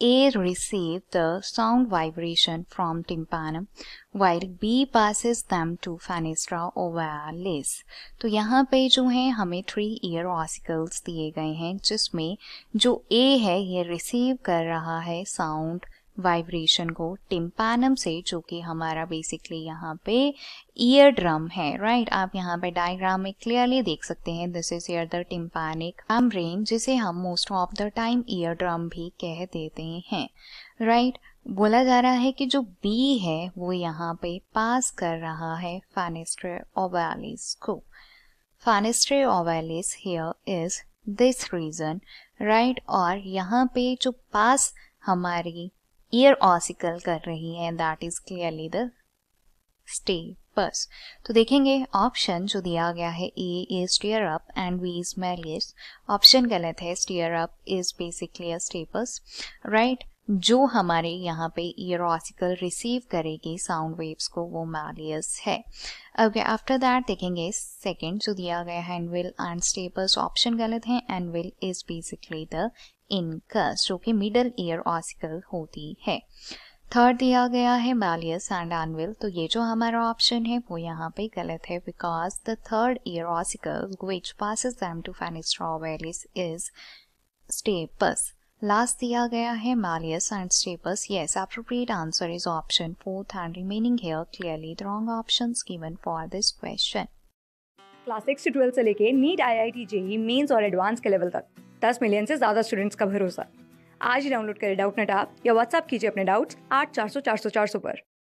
A receive the sound vibration from tympanum while B passes them to fenestra ovalis lids. तो यहाँ पे जो है हमें थ्री ईयर ऑसिकल्स दिए गए हैं जिसमें जो A है ये रिसीव कर रहा है साउंड वाइब्रेशन को टिम्पानम से जो कि हमारा बेसिकली यहाँ पे ईयर ड्रम है राइट right? आप यहाँ पे डायग्राम में क्लियरली देख सकते हैं this is ear the tympanic membrane जिसे हम most of the time ear drum भी कह देते हैं राइट right? बोला जा रहा है कि जो बी है वो यहाँ पे पास कर रहा है फैनिस्ट्रे ओवालिस को fenestra ovalis here is this region right और यहाँ पे जो पास हमारी ईयर ऑसिकल कर रही है that is clearly the stapes तो देखेंगे ऑप्शन जो दिया गया है A is stirrup and B is malleus option गलत है stirrup is basically a stapes right जो हमारे यहाँ पे इरोसिकल रिसीव करेगी साउंड वेव्स को वो मैलियस है ओके आफ्टर दैट देखेंगे सेकंड जो दिया गया है एनविल एंड स्टेपल्स ऑप्शन गलत है anvil is basically the incus जो कि मिडल ईयर ऑसिकल होती है थर्ड दिया गया है मैलियस एंड एनविल तो ये जो हमारा ऑप्शन है वो यहाँ पे गलत है because the third ear ossicle which pass to fenestra ovalis is stapes last दिया गया है malleus and stapes yes appropriate answer is option fourth and remaining here clearly the wrong option given for this question class six से twelfth से लेके NEET I I T JEE mains और advance के level तक दस million से ज्यादा students का भरोसा आज ही डाउनलोड करें डाउट नेट आप या व्हाट्सअप कीजिए अपने डाउट्स आठ चार सौ चार सौ चार सौ पर